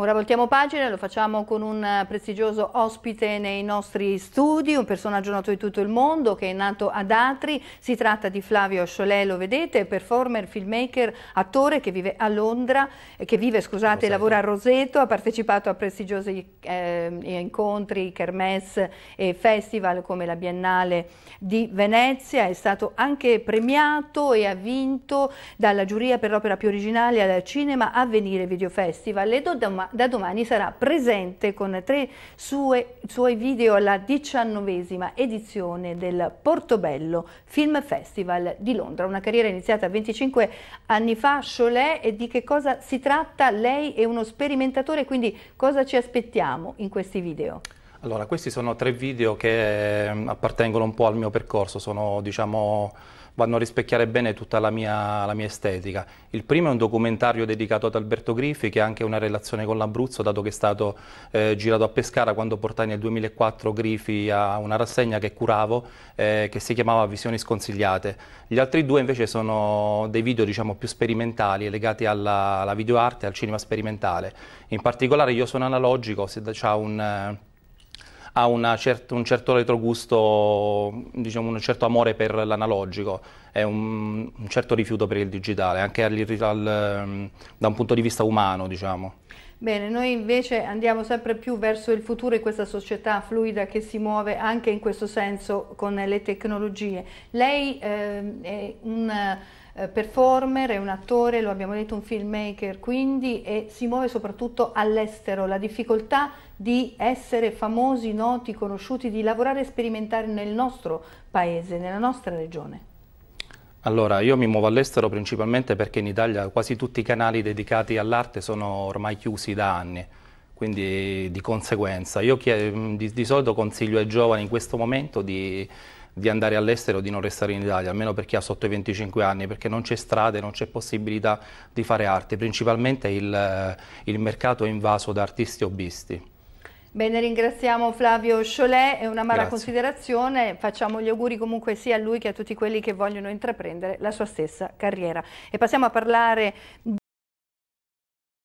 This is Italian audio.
Ora voltiamo pagina, lo facciamo con un eh, prestigioso ospite nei nostri studi, un personaggio noto di tutto il mondo che è nato ad Atri, si tratta di Flavio Scholè, lo vedete, performer, filmmaker, attore che vive a Londra, eh, che vive, scusate, Roseto. lavora a Roseto, ha partecipato a prestigiosi eh, incontri, kermesse e festival come la Biennale di Venezia, è stato anche premiato e ha vinto dalla giuria per l'opera più originale al Cinema Avvenire Video Festival. E da domani sarà presente con tre sue, suoi video alla diciannovesima edizione del Portobello Film Festival di Londra. Una carriera iniziata 25 anni fa, Cholet, e di che cosa si tratta? Lei è uno sperimentatore, quindi cosa ci aspettiamo in questi video? Allora, questi sono tre video che mm, appartengono un po' al mio percorso, sono, diciamo, vanno a rispecchiare bene tutta la mia, la mia, estetica. Il primo è un documentario dedicato ad Alberto Griffi, che ha anche una relazione con l'Abruzzo, dato che è stato eh, girato a Pescara quando portai nel 2004 Griffi a una rassegna che curavo, eh, che si chiamava Visioni sconsigliate. Gli altri due invece sono dei video diciamo, più sperimentali, legati alla, alla videoarte e al cinema sperimentale. In particolare io sono analogico, se c'è un ha cert un certo retrogusto, diciamo un certo amore per l'analogico e un, un, certo rifiuto per il digitale, anche al, al, ehm, da un punto di vista umano, diciamo. Bene, noi invece andiamo sempre più verso il futuro in questa società fluida che si muove anche in questo senso con le tecnologie. Lei eh, è un eh, performer, è un attore, lo abbiamo detto, un filmmaker, quindi e si muove soprattutto all'estero. La difficoltà di essere famosi, noti, conosciuti, di lavorare e sperimentare nel nostro paese, nella nostra regione. Allora, io mi muovo all'estero principalmente perché in Italia quasi tutti i canali dedicati all'arte sono ormai chiusi da anni, quindi di conseguenza. Io mm, di, di solito consiglio ai giovani in questo momento di, di andare all'estero, di non restare in Italia, almeno per chi ha sotto i 25 anni, perché non c'è strada, non c'è possibilità di fare arte, principalmente il, il mercato è invaso da artisti hobbisti. Bene, ringraziamo Flavio Scholè, è una mala Grazie. considerazione, facciamo gli auguri comunque sia a lui che a tutti quelli che vogliono intraprendere la sua stessa carriera. E passiamo a parlare di